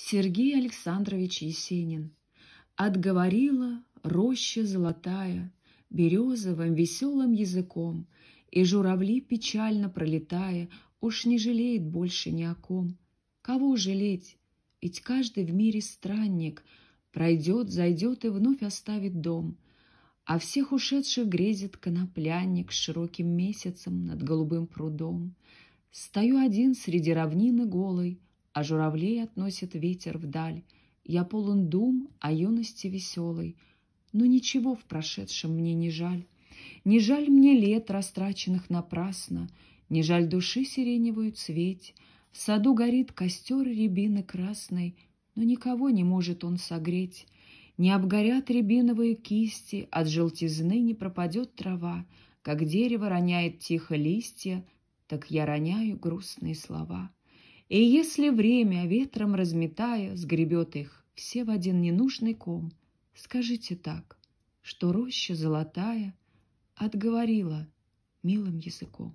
Сергей Александрович Есенин. Отговорила роща золотая березовым веселым языком, И журавли, печально пролетая, уж не жалеет больше ни о ком. Кого жалеть? Ведь каждый в мире странник, Пройдет, зайдет и вновь оставит дом. А всех ушедших грезит коноплянник С широким месяцем над голубым прудом. Стою один среди равнины голой — а журавлей относит ветер вдаль. Я полон дум о юности веселой, но ничего в прошедшем мне не жаль. Не жаль мне лет, растраченных напрасно, не жаль души сиреневую цветь. В саду горит костер рябины красной, но никого не может он согреть. Не обгорят рябиновые кисти, от желтизны не пропадет трава, как дерево роняет тихо листья, так я роняю грустные слова. И если время ветром разметая сгребет их все в один ненужный ком, скажите так, что роща золотая отговорила милым языком.